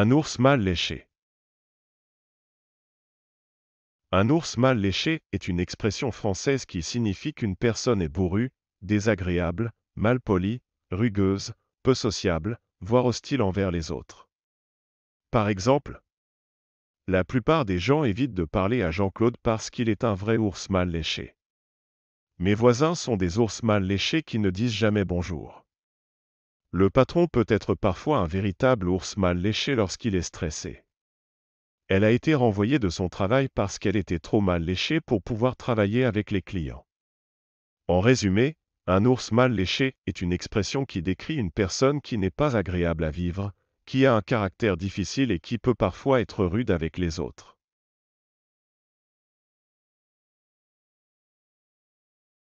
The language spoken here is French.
Un ours mal léché. Un ours mal léché est une expression française qui signifie qu'une personne est bourrue, désagréable, mal polie, rugueuse, peu sociable, voire hostile envers les autres. Par exemple, la plupart des gens évitent de parler à Jean-Claude parce qu'il est un vrai ours mal léché. Mes voisins sont des ours mal léchés qui ne disent jamais bonjour. Le patron peut être parfois un véritable ours mal léché lorsqu'il est stressé. Elle a été renvoyée de son travail parce qu'elle était trop mal léchée pour pouvoir travailler avec les clients. En résumé, un ours mal léché est une expression qui décrit une personne qui n'est pas agréable à vivre, qui a un caractère difficile et qui peut parfois être rude avec les autres.